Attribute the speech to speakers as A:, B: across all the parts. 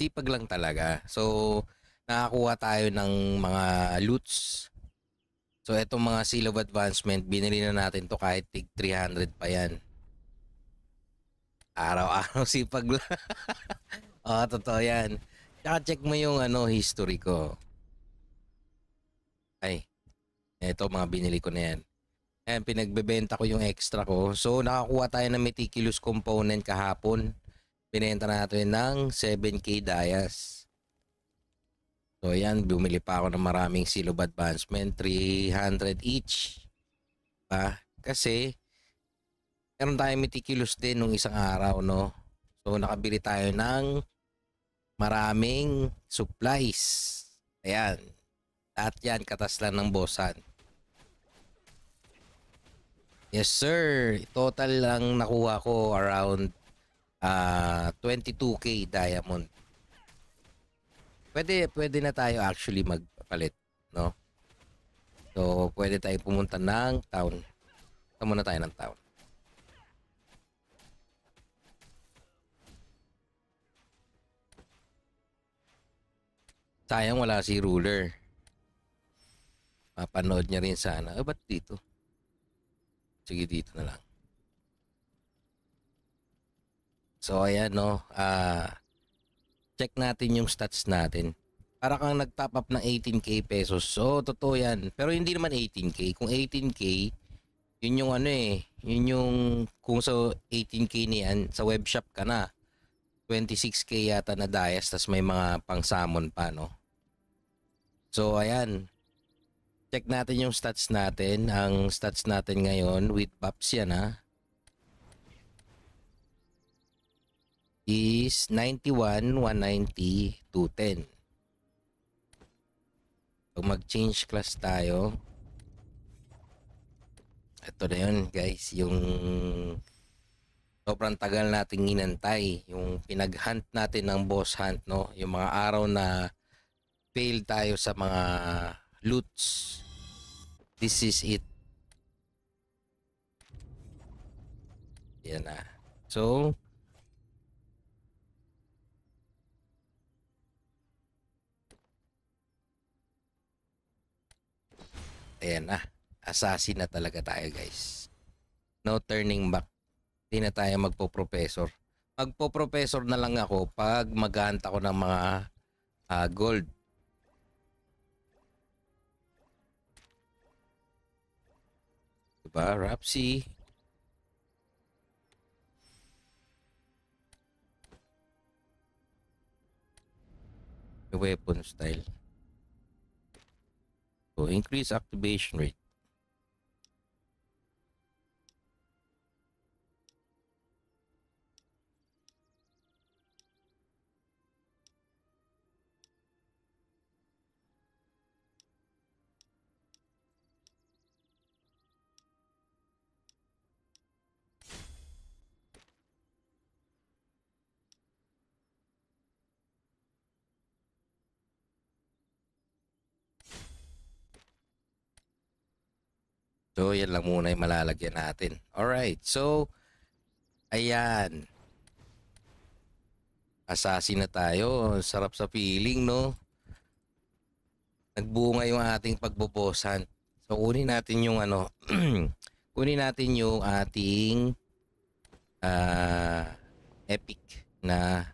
A: sipag lang talaga. So, nakakuha tayo ng mga loots. So, itong mga seal of advancement, binili na natin to kahit tig 300 pa yan. Araw-araw sipag lang. Oo, oh, totoo yan. Tsaka check mo yung ano, history ko. Ay, ito mga binili ko na yan. Ayan, pinagbebenta ko yung extra ko. So, nakakuha tayo ng meticulous component kahapon binenta natin ng 7K dias. So ayan, bumili pa ako ng maraming seal of advancement, 300 each. Pa, diba? kasi meron tayong meticulous din nung isang araw, no? So nakabili tayo ng maraming supplies. Ayan. At yan, katas lang ng bosan. Yes sir, total lang nakuha ko around uh, ah, 22k diamond. Pwede pwede na tayo actually magpalit, no? So, pwede tayo pumunta ng town. Punta muna tayo ng town. Sayang wala si ruler. Mapanood niya rin sana. Eh, ba't dito? Sige, dito na lang. So ayan no, uh, check natin yung stats natin. Para kang nagtop up ng 18k pesos. So totoo yan. Pero hindi naman 18k. Kung 18k, yun yung ano eh, yun yung kung sa 18k niyan, sa webshop ka na. 26k yata na dias, tas may mga pang summon pa no. So ayan, check natin yung stats natin. Ang stats natin ngayon with Paps yan ha. is 91,190,210. Pag mag-change class tayo, ito na yun guys, yung sobrang tagal nating inantay, yung pinag-hunt natin ng boss hunt, no? yung mga araw na fail tayo sa mga loots. This is it. Yan na. So, Ayan na. Ah, assassin na talaga tayo guys. No turning back. Hindi na tayo magpo-professor. Magpo-professor na lang ako pag maghahant ko ng mga uh, gold. Diba? Rapsi. Weapon style. So increase activation rate. So, yan lang muna yung malalagyan natin. Alright, so, ayan. Assassin na tayo. Sarap sa feeling, no? Nagbunga yung ating pagbubosan. So, kunin natin yung ano, kunin natin yung ating uh, epic na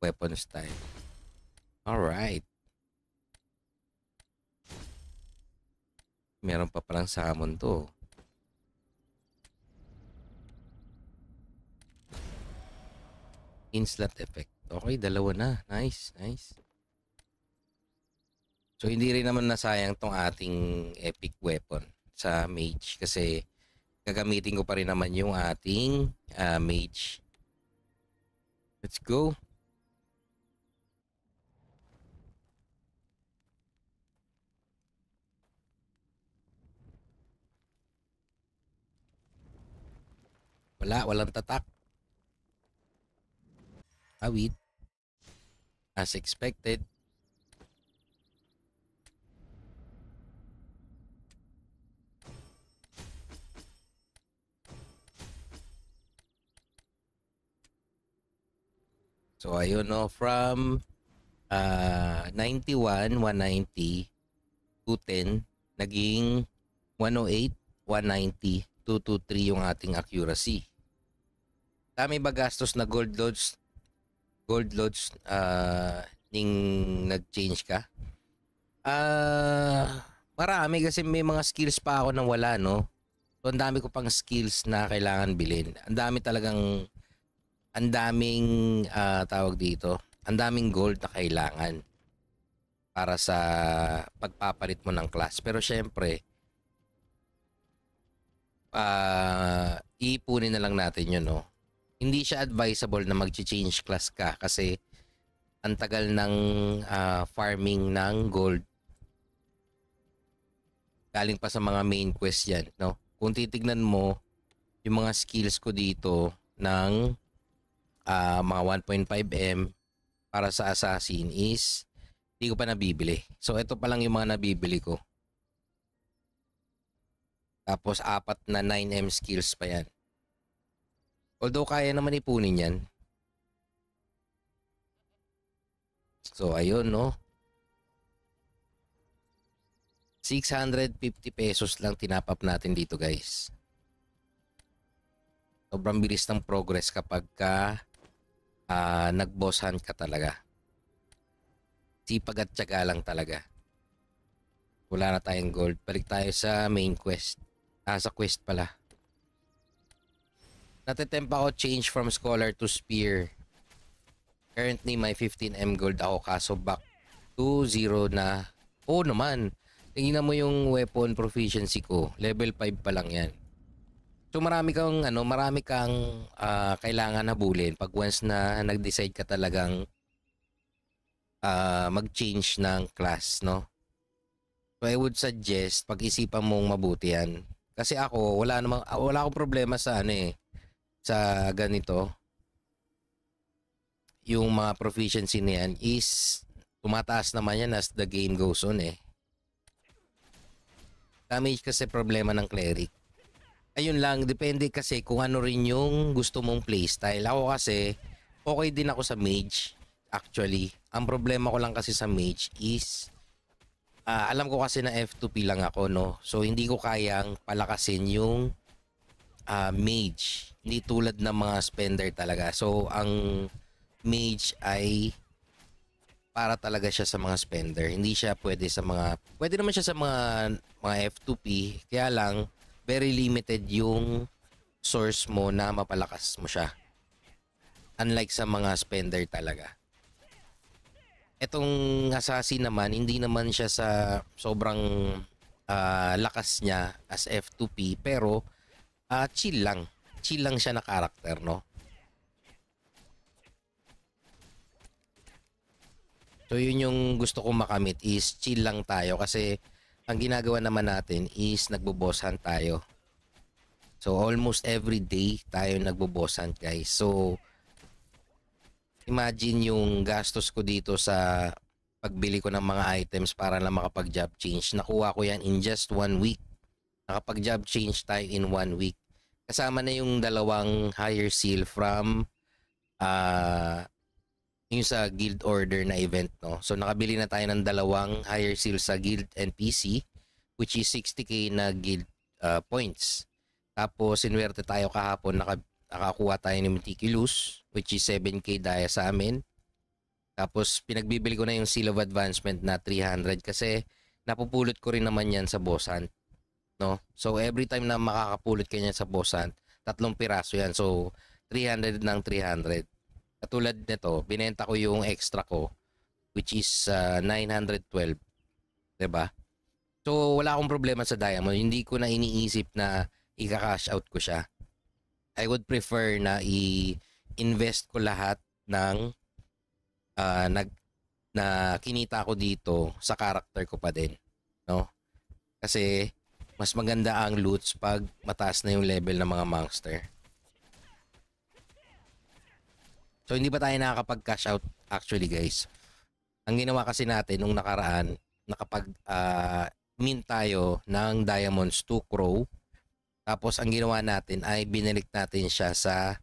A: weapon style. Alright. Meron pa palang salmon to. Inslat effect. Okay, dalawa na. Nice, nice. So, hindi rin naman nasayang tong ating epic weapon sa mage kasi gagamitin ko pa rin naman yung ating uh, mage. Let's go. Wala, walang tatak. Awit. Ah, As expected. So ayun no from uh, 91 190 210 naging 108 190 223 yung ating accuracy kami ba gastos na gold loads gold loads uh, ning nag-change ka? Ah, uh, marami kasi may mga skills pa ako nang wala no. So ang dami ko pang skills na kailangan bilhin. Ang dami talagang ang daming uh, tawag dito. Ang daming gold na kailangan para sa pagpapalit mo ng class. Pero syempre, uh, iipunin na lang natin yun, no? hindi siya advisable na mag-change class ka kasi ang tagal ng uh, farming ng gold galing pa sa mga main quest yan no kung titignan mo yung mga skills ko dito ng uh, mga 1.5m para sa assassin is hindi ko pa nabibili so ito pa lang yung mga nabibili ko tapos apat na 9m skills pa yan Although kaya naman ipunin yan. So ayun no. 650 pesos lang tinapap natin dito guys. Sobrang bilis ng progress kapag ka uh, ah, nagbosshan ka talaga. Sipag at tiyaga lang talaga. Wala na tayong gold. Balik tayo sa main quest. Ah, sa quest pala. Natitemp ako change from scholar to spear. Currently, may 15M gold ako kaso back to 0 na. Oo oh, naman. Tingnan mo yung weapon proficiency ko. Level 5 pa lang yan. So marami kang ano, marami kang uh, kailangan habulin pag once na nag-decide ka talagang uh, mag-change ng class, no? So I would suggest pag-isipan mong mabuti yan. Kasi ako, wala namang wala akong problema sa ano eh sa ganito, yung mga proficiency niyan is tumataas naman yan as the game goes on eh. Damage kasi problema ng cleric. Ayun lang, depende kasi kung ano rin yung gusto mong playstyle. Ako kasi, okay din ako sa mage actually. Ang problema ko lang kasi sa mage is uh, alam ko kasi na F2P lang ako no. So hindi ko kayang palakasin yung uh, mage. Hindi tulad ng mga spender talaga. So, ang mage ay para talaga siya sa mga spender. Hindi siya pwede sa mga pwede naman siya sa mga mga F2P, kaya lang very limited yung source mo na mapalakas mo siya. Unlike sa mga spender talaga. Etong assassin naman, hindi naman siya sa sobrang uh, lakas niya as F2P pero uh, chill lang. Chill lang siya na character, no? So yun yung gusto kong makamit is chill lang tayo kasi ang ginagawa naman natin is nagbobosan tayo. So almost every day tayo nagbobosan guys. So imagine yung gastos ko dito sa pagbili ko ng mga items para lang makapag-job change. Nakuha ko yan in just one week. Nakapag-job change tayo in one week kasama na yung dalawang higher seal from uh, yung sa guild order na event no so nakabili na tayo ng dalawang higher seal sa guild npc which is 60k na guild uh, points tapos sinwerte tayo kahapon naka, nakakuha tayo ni meticulous which is 7k daya sa amin tapos pinagbibili ko na yung seal of advancement na 300 kasi napupulot ko rin naman yan sa boss hunt no? So every time na makakapulot kanya sa bosan, tatlong piraso 'yan. So 300 ng 300. Katulad nito, binenta ko yung extra ko which is uh, 912. 'Di ba? So wala akong problema sa diamond. Hindi ko na iniisip na ika-cash out ko siya. I would prefer na i-invest ko lahat ng uh, nag na kinita ko dito sa character ko pa din, no? Kasi mas maganda ang loots pag mataas na yung level ng mga monster. So hindi pa tayo nakakapag-cash out actually guys. Ang ginawa kasi natin nung nakaraan, nakapag uh, mint tayo ng diamonds to crow. Tapos ang ginawa natin ay binalik natin siya sa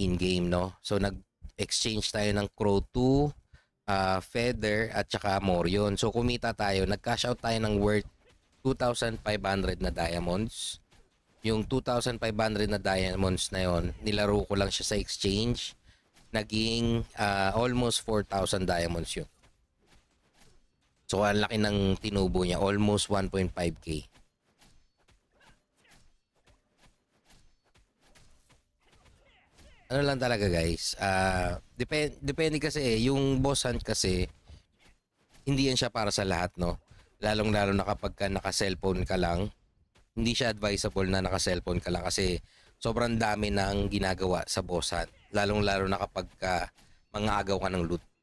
A: in-game no. So nag-exchange tayo ng crow to uh, feather at saka morion. So kumita tayo, nag-cash out tayo ng worth 2,500 na diamonds. Yung 2,500 na diamonds na yon, nilaro ko lang siya sa exchange. Naging uh, almost 4,000 diamonds yun. So, ang laki ng tinubo niya. Almost 1.5k. Ano lang talaga guys. Uh, ah, depend depende kasi eh. Yung boss hunt kasi, hindi yan siya para sa lahat, no? lalong-lalo na kapag ka naka-cellphone ka lang, hindi siya advisable na naka-cellphone ka lang kasi sobrang dami ng ginagawa sa bosan. Lalong-lalo na kapag ka mangaagaw ka ng loot.